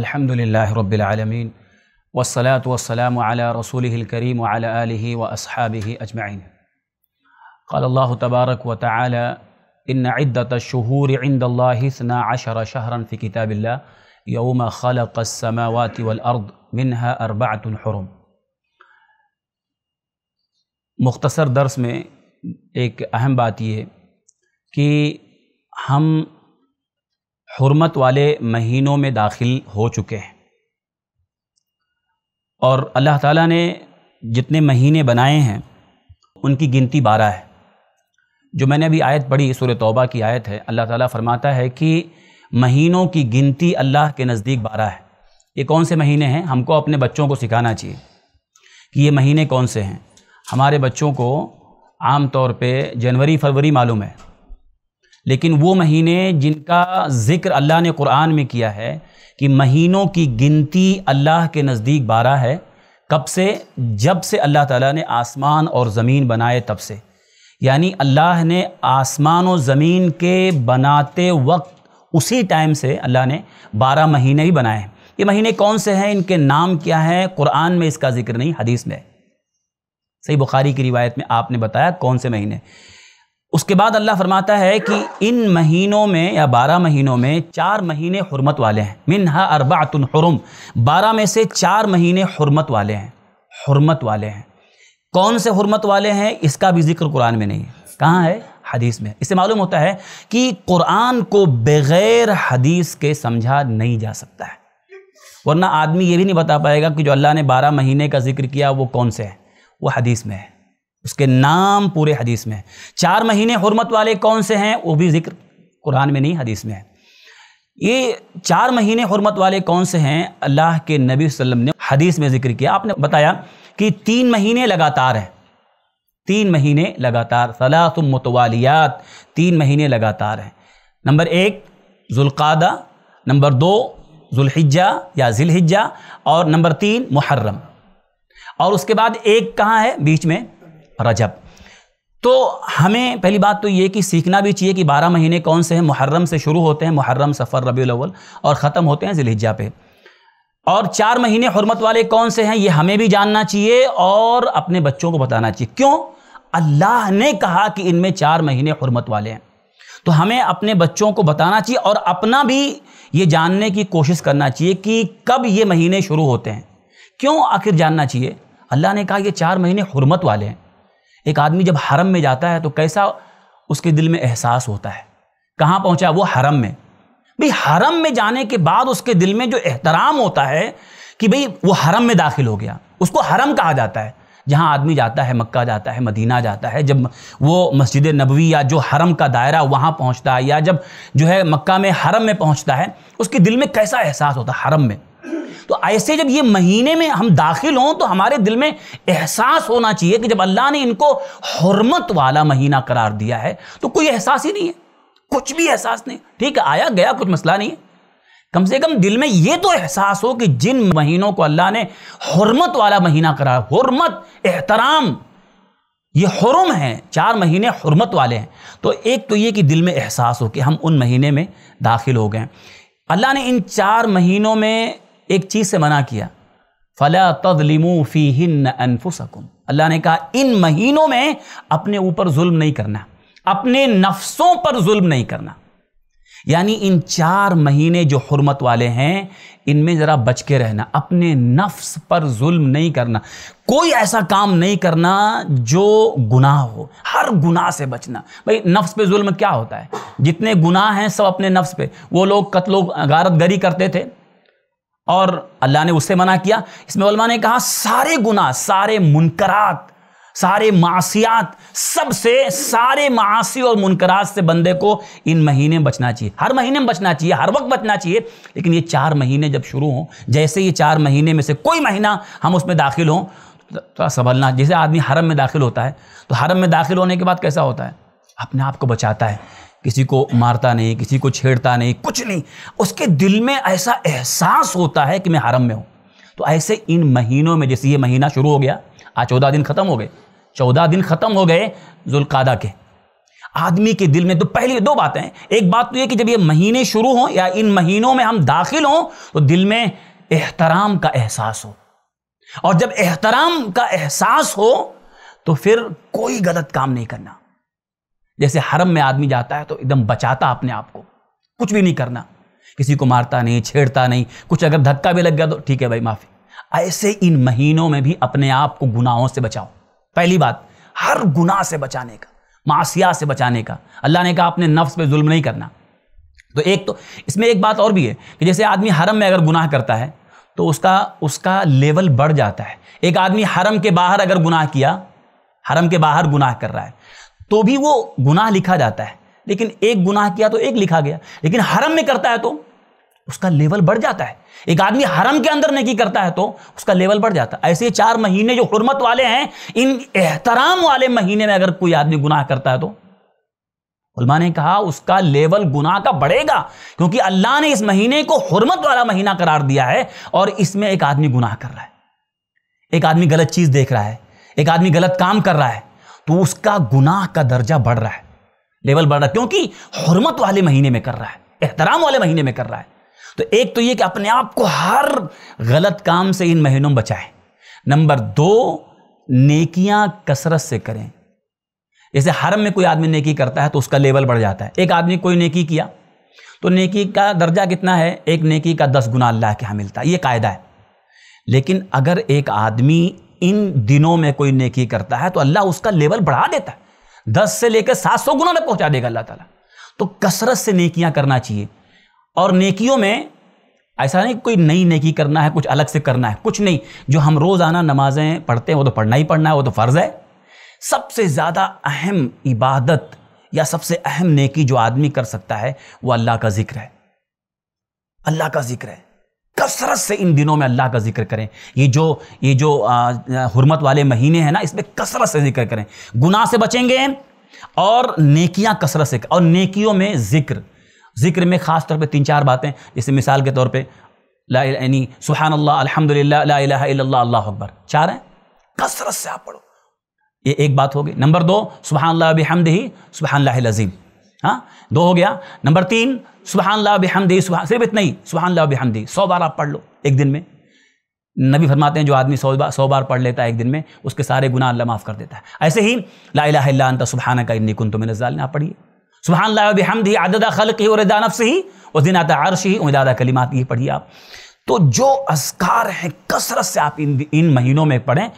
الحمد لله رب العالمين والصلاة والسلام على رسوله الكريم وعلى آله وأصحابه أجمعين قال الله تبارك وتعالى إن عدة الشهور عند الله اثنا عشر شهرا في كتاب الله يوم خلق السماوات والأرض منها أربعة حرم مختصر درس میں ایک اہم بات یہ کہ ہم हरमत वाले महीनों में दाखिल हो चुके हैं और अल्लाह ताला ने जितने महीने बनाए हैं उनकी गिनती बारह है जो मैंने अभी आयत पढ़ी सूर तौबा की आयत है अल्लाह ताला फरमाता है कि महीनों की गिनती अल्लाह के नज़दीक बारह है ये कौन से महीने हैं हमको अपने बच्चों को सिखाना चाहिए कि ये महीने कौन से हैं हमारे बच्चों को आम तौर पे जनवरी फरवरी मालूम है लेकिन वो महीने जिनका ज़िक्र अल्लाह ने कुरान में किया है कि महीनों की गिनती अल्लाह के नज़दीक बारह है कब से जब से अल्लाह ताला ने आसमान और ज़मीन बनाए तब से यानी अल्लाह ने आसमान और ज़मीन के बनाते वक्त उसी टाइम से अल्लाह ने बारह महीने ही बनाए हैं ये महीने कौन से हैं इनके नाम क्या हैं कुरान में इसका जिक्र नहीं हदीस में सही बुखारी की रिवायत में आपने बताया कौन से महीने उसके बाद अल्लाह फरमाता है कि इन महीनों में या बारह महीनों में चार महीने हरमत वाले हैं मिन अरबातुन हरम बारह में से चार महीने हरमत वाले हैं हरमत वाले हैं कौन से हरमत वाले हैं इसका भी जिक्र कुरान में नहीं है कहाँ है हदीस में इससे मालूम होता है कि कुरान को बग़ैर हदीस के समझा नहीं जा सकता है वरना आदमी ये भी नहीं बता पाएगा कि जो अल्लाह ने बारह महीने का जिक्र किया वो कौन से है वो हदीस में है उसके नाम पूरे हदीस में है चार महीने हरमत वाले कौन से हैं वो भी जिक्र कुरान में नहीं हदीस में है ये चार महीने हरमत वाले कौन से हैं अल्लाह के नबी वसल्लम ने हदीस में जिक्र किया आपने बताया कि तीन महीने लगातार हैं तीन महीने लगातार सलासम मतवालियात तीन महीने लगातार हैं नंबर एक जुल्क़ादा नंबर दो जुल्हिज्जा या जिलहिज्जा और नंबर तीन मुहर्रम और उसके बाद एक कहाँ है बीच में रजब तो हमें पहली बात तो ये कि सीखना भी चाहिए कि बारह महीने कौन से हैं मुहर्रम से शुरू होते हैं मुहर्रम सफ़र रबी अव्वल और ख़त्म होते हैं जिलहिजा पे और चार महीने हरमत वाले कौन से हैं ये हमें भी जानना चाहिए और अपने बच्चों को बताना चाहिए क्यों अल्लाह ने कहा कि इनमें चार महीने हरमत वाले हैं तो हमें अपने बच्चों को बताना चाहिए और अपना भी ये जानने की कोशिश करना चाहिए कि कब ये महीने शुरू होते हैं क्यों आखिर जानना चाहिए अल्लाह ने कहा ये चार महीने हरमत वाले हैं एक आदमी जब हरम में जाता है तो कैसा उसके दिल में एहसास होता है कहाँ पहुँचा वो हरम में भाई हरम में जाने के बाद उसके दिल में जो एहतराम होता है कि भाई वो हरम में दाखिल हो गया उसको हरम कहा जाता है जहाँ आदमी जाता है मक्का जाता है मदीना जाता है जब वो मस्जिद नबवी या जो हरम का दायरा वहाँ पहुँचता है या जब जो है मक्का में हरम में पहुँचता है उसके दिल में कैसा एहसास होता है हरम में तो ऐसे जब ये महीने में हम दाखिल हों तो हमारे दिल में एहसास होना चाहिए कि जब अल्लाह ने इनको हरमत वाला महीना करार दिया है तो कोई एहसास ही नहीं है कुछ भी एहसास नहीं ठीक है आया गया कुछ मसला नहीं है कम से कम दिल में ये तो एहसास हो कि जिन महीनों को अल्लाह ने हरमत वाला महीना करा हरमत एहतराम ये हरम है चार महीने हरमत वाले हैं तो एक तो ये कि दिल में एहसास हो कि हम उन महीने में दाखिल हो गए अल्लाह ने इन चार महीनों में एक चीज़ से मना किया फला तदलिमू फ़ी हिन अनफुसकुम अल्लाह ने कहा इन महीनों में अपने ऊपर जुल्म नहीं करना अपने नफ्सों पर जुल्म नहीं करना यानी इन चार महीने जो हरमत वाले हैं इनमें ज़रा बच के रहना अपने नफ्स पर जुल्म नहीं करना कोई ऐसा काम नहीं करना जो गुनाह हो हर गुनाह से बचना भाई नफ्स पे जुल्म क्या होता है जितने गुनाह हैं सब अपने नफ्स पे वो लोग कत्लो गारत गरी करते थे और अल्लाह ने उससे मना किया इसमें उलमा ने कहा सारे गुना सारे मुनकरात सारे मासियात सबसे सारे मासी और मुनकरात से बंदे को इन महीने में बचना चाहिए हर महीने में बचना चाहिए हर वक्त बचना चाहिए लेकिन ये चार महीने जब शुरू हों जैसे ये चार महीने में से कोई महीना हम उसमें दाखिल हों तो थोड़ा संभलना जैसे आदमी हरम में दाखिल होता है तो हरम में दाखिल होने के बाद कैसा होता है अपने आप को बचाता है किसी को मारता नहीं किसी को छेड़ता नहीं कुछ नहीं उसके दिल में ऐसा एहसास होता है कि मैं हरम में हूँ तो ऐसे इन महीनों में जैसे ये महीना शुरू हो गया आज चौदह दिन ख़त्म हो गए चौदह दिन ख़त्म हो गए जुल्कादा के आदमी के दिल में तो पहली दो बातें एक बात तो ये कि जब ये महीने शुरू हों या इन महीनों में हम दाखिल हों तो दिल में एहतराम का एहसास हो और जब एहतराम का एहसास हो तो फिर कोई गलत काम नहीं करना जैसे हरम में आदमी जाता है तो एकदम बचाता अपने आप को कुछ भी नहीं करना किसी को मारता नहीं छेड़ता नहीं कुछ अगर धक्का भी लग गया तो ठीक है भाई माफ़ी ऐसे इन महीनों में भी अपने आप को गुनाहों से बचाओ पहली बात हर गुनाह से बचाने का मासिया से बचाने का अल्लाह ने कहा अपने नफ्स पे जुल्म नहीं करना तो एक तो इसमें एक बात और भी है कि जैसे आदमी हरम में अगर गुनाह करता है तो उसका उसका लेवल बढ़ जाता है एक आदमी हरम के बाहर अगर गुनाह किया हरम के बाहर गुनाह कर रहा है तो भी वो गुनाह लिखा जाता है लेकिन एक गुनाह किया तो एक लिखा गया लेकिन हरम में करता है तो उसका लेवल बढ़ जाता है एक आदमी हरम के अंदर नेकी करता है तो उसका लेवल बढ़ जाता है ऐसे चार महीने जो हरमत वाले हैं इन एहतराम वाले महीने में अगर कोई आदमी गुनाह करता है तो उलमा ने कहा उसका लेवल गुनाह का बढ़ेगा क्योंकि अल्लाह ने इस महीने को हरमत वाला महीना करार दिया है और इसमें एक आदमी गुनाह कर रहा है एक आदमी गलत चीज़ देख रहा है एक आदमी गलत काम कर रहा है तो उसका गुनाह का दर्जा बढ़ रहा है लेवल बढ़ रहा है क्योंकि हरमत वाले महीने में कर रहा है एहतराम वाले महीने में कर रहा है तो एक तो ये कि अपने आप को हर गलत काम से इन महीनों में बचाएं नंबर दो नेकियां कसरत से करें जैसे हरम में कोई आदमी नेकी करता है तो उसका लेवल बढ़ जाता है एक आदमी कोई नेकी किया तो नेकी का दर्जा कितना है एक नेकी का दस गुना अल्लाह के यहाँ मिलता है ये कायदा है लेकिन अगर एक आदमी इन दिनों में कोई नेकी करता है तो अल्लाह उसका लेवल बढ़ा देता है दस से लेकर सात सौ गुना तक पहुंचा देगा अल्लाह ताला तो कसरत से नेकियां करना चाहिए और नेकियों में ऐसा नहीं कोई नई नेकी करना है कुछ अलग से करना है कुछ नहीं जो हम रोज़ाना नमाजें पढ़ते हैं वो तो पढ़ना ही पढ़ना है वो तो फ़र्ज़ है सबसे ज़्यादा अहम इबादत या सबसे अहम नेकी जो आदमी कर सकता है वो अल्लाह का ज़िक्र है अल्लाह का ज़िक्र है कसरत से इन दिनों में अल्लाह का जिक्र करें ये जो ये जो हरमत वाले महीने हैं ना इसमें कसरत से जिक्र करें गुनाह से बचेंगे और नेकियां कसरत से और नेकियों में जिक्र जिक्र में ख़ास तौर पे तीन चार बातें जैसे मिसाल के तौर पे ला यानी सुहान अल्लाह अल्हम्दुलिल्लाह ला इलाहा इल्लल्लाह अल्लाह अकबर चार हैं कसरत से आप पढ़ो ये एक बात होगी नंबर दो सुबहान बिहमद ही सुबहान अजीम हाँ दो हो गया नंबर तीन सुबहान ला बेहमदी सुबह सिर्फ इतना ही सुबहान ला बेहमदी सौ बार आप पढ़ लो एक दिन में नबी फरमाते हैं जो आदमी सौ बार सौ बार पढ़ लेता है एक दिन में उसके सारे गुनाह अल्लाह माफ़ कर देता है ऐसे ही ला इला सुबहाना का इन्नी कुन तो मैंने जाल आप पढ़िए सुबहान ला बेहमद ही आददा खल की और दानफ से ही उस दिन आता आरश ही उमदादा कलीमात ये पढ़िए आप तो जो असकार हैं कसरत से आप इन इन महीनों में पढ़ें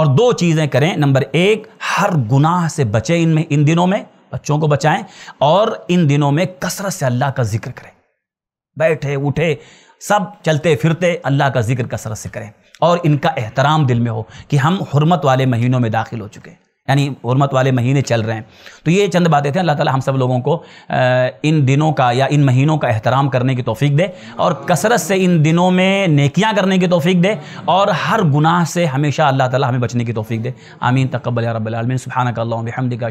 और दो चीज़ें करें नंबर एक हर गुनाह से बचें इनमें इन दिनों में बच्चों को बचाएं और इन दिनों में कसरत से अल्लाह का जिक्र करें बैठे उठे सब चलते फिरते अल्लाह का जिक्र कसरत से करें और इनका एहतराम दिल में हो कि हम हरमत वाले महीनों में दाखिल हो चुके हैं यानी हरमत वाले महीने चल रहे हैं तो ये चंद बातें थे अल्लाह ताला हम सब लोगों को इन दिनों का या इन महीनों का एहतराम करने की तोफ़ी दे और कसरत से इन दिनों में नेकियां करने की तोफ़ी दे और हर गुनाह से हमेशा अल्लाह ताला हमें बचने की तोफ़ी दे आमीन तकबल रबालमिन सुबहानक अल्लाह हमदिका